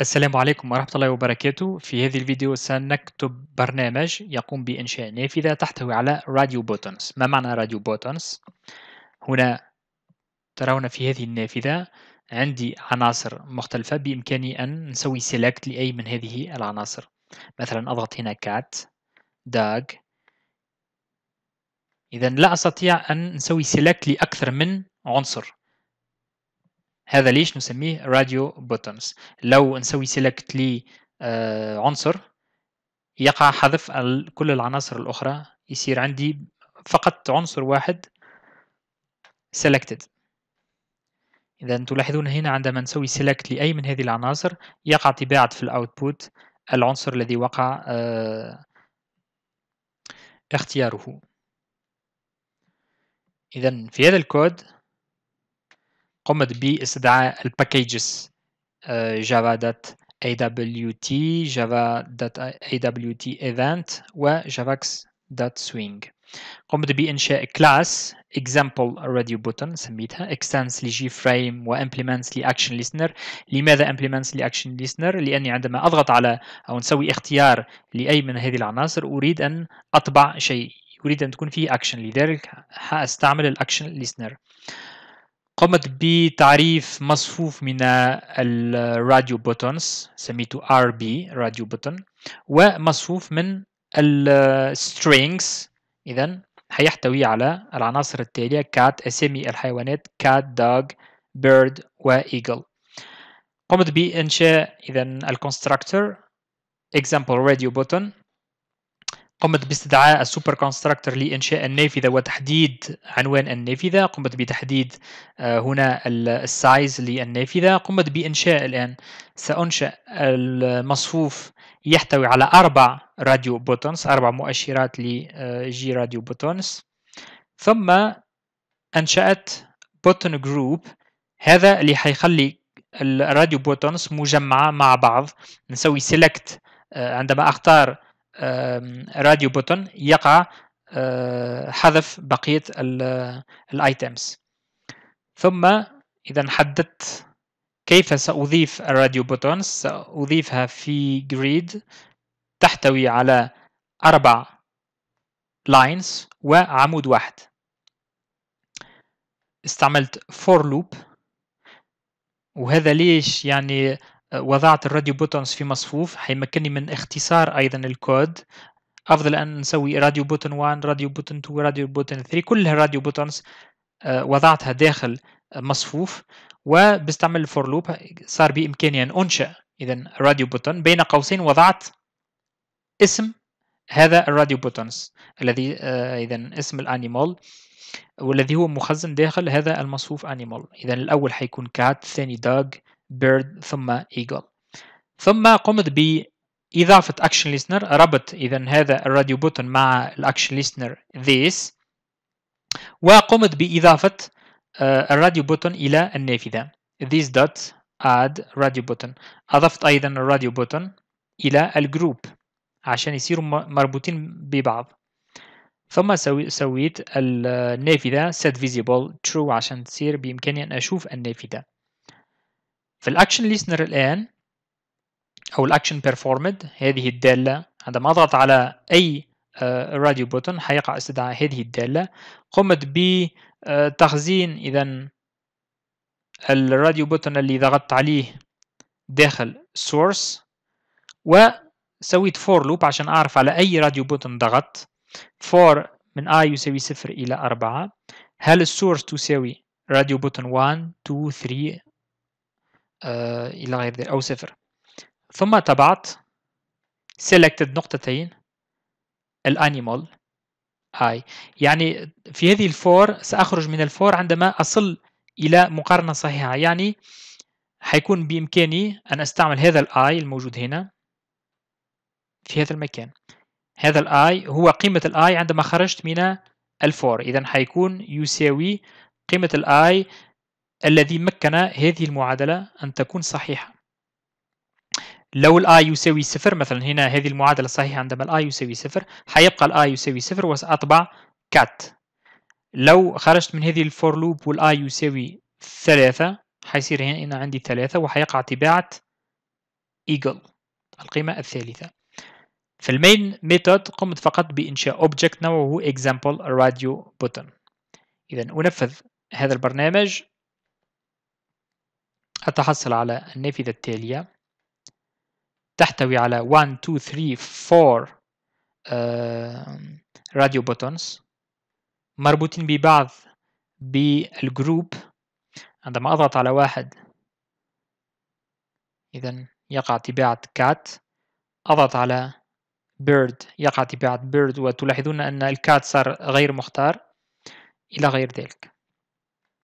السلام عليكم ورحمة الله وبركاته في هذه الفيديو سنكتب برنامج يقوم بإنشاء نافذة تحتوي على راديو بوتونز ما معنى راديو بوتونز؟ هنا ترون في هذه النافذة عندي عناصر مختلفة بإمكاني أن نسوي سيلكت لأي من هذه العناصر مثلا أضغط هنا كات dog إذا لا أستطيع أن نسوي سيلكت لأكثر من عنصر هذا ليش نسميه راديو بوتونز لو نسوي سيلكت لي آه، عنصر يقع حذف كل العناصر الأخرى يصير عندي فقط عنصر واحد selected إذا تلاحظون هنا عندما نسوي select لأي من هذه العناصر يقع طباعة في الأوتبوت العنصر الذي وقع آه، اختياره إذا في هذا الكود قمت باستدعاء الباكجز جافا دوت اي دبليو تي جافا دوت اي دبليو تي ايفنت وجافاكس دوت سوينج قمت بإنشاء كلاس example radio button سميتها extends لجي فريم وimplements لأكشن listener لماذا implements لأكشن listener؟ لأني عندما أضغط على أو نسوي اختيار لأي من هذه العناصر أريد أن أطبع شيء أريد أن تكون فيه أكشن لذلك هستعمل الأكشن listener قمت بتعريف مصفوف من الراديو بوتونز سميته RB راديو بوتون ومصفوف من السترينجز إذا هيحتوي على العناصر التالية كات أسامي الحيوانات كات دوغ بيرد وإيجل قمت بإنشاء إذا الكونستراكتور example radio button قمت باستدعاء السوبر كونستراكتور لإنشاء النافذة وتحديد عنوان النافذة قمت بتحديد آه، هنا السايز للنافذة قمت بإنشاء الآن سأنشأ المصفوف يحتوي على أربع راديو بوتونز أربع مؤشرات لجي آه، راديو بوتونز ثم أنشأت بوتون جروب هذا اللي حيخلي الراديو بوتونز مجمعة مع بعض نسوي سيلكت آه، عندما أختار راديو بوتون يقع حذف بقية الايتمز ثم إذا حددت كيف سأضيف الراديو بوتون سأضيفها في جريد تحتوي على أربع لاينز وعمود واحد استعملت فور لوب وهذا ليش يعني وضعت الراديو بوتونز في مصفوف حيمكنني من اختصار أيضا الكود أفضل أن نسوي راديو بوتون 1 راديو بوتون 2 راديو بوتون 3 كل الراديو بوتونز وضعتها داخل مصفوف وبستعمل الفور لوب صار بإمكاني أن أنشأ إذا راديو بوتون بين قوسين وضعت اسم هذا الراديو بوتونز الذي آه، إذا اسم الأنيمال والذي هو مخزن داخل هذا المصفوف أنيمال إذا الأول حيكون كات الثاني داج بيرد ثم ايجل ثم قمت بإضافة action listener ربط إذا هذا الراديو بوتون مع الاكشن listener this وقمت بإضافة آه، الراديو بوتون إلى النافذة this dot add radio button أضفت أيضا الراديو بوتون إلى الجروب عشان يصيروا مربوطين ببعض ثم سويت النافذة set visible true عشان تصير بإمكاني أن أشوف النافذة في الاكشن ليسنر الان او الاكشن بيرفورمد هذه الداله عندما اضغط على اي راديو بوتون حيقع استدعاء هذه الداله قمت بتخزين آه، اذا الراديو بوتون اللي ضغطت عليه داخل source وسويت فور لوب عشان أعرف على أي راديو بوتن ضغط فور من i يساوي صفر إلى أربعة هل السورس تساوي راديو بوتن 1 2 3 آه، إلى غير ذلك أو صفر ثم تبعت selected نقطتين الانيمال i يعني في هذه الفور سأخرج من الفور عندما أصل إلى مقارنة صحيحة يعني حيكون بإمكاني أن أستعمل هذا الاي الموجود هنا في هذا المكان هذا الاي هو قيمة الاي عندما خرجت من الفور إذا حيكون يساوي قيمة الاي الذي مكن هذه المعادلة أن تكون صحيحة لو الـ i يساوي صفر مثلا هنا هذه المعادلة صحيحة عندما الـ i يساوي صفر حيبقى الـ i يساوي صفر وسأطبع cat لو خرجت من هذه الفور لوب والـ i يساوي ثلاثة حيصير هنا عندي ثلاثة وحيقع طباعة إيجل القيمة الثالثة في المين ميثود قمت فقط بإنشاء object نوعه example radio button إذا أنفذ هذا البرنامج أتحصل على النافذة التالية تحتوي على 1 2 3 4 راديو بوتونز مربوطين ببعض بالجروب عندما أضغط على واحد إذا يقع تباعة كات أضغط على بيرد يقع تباعة بيرد وتلاحظون أن الكات صار غير مختار إلى غير ذلك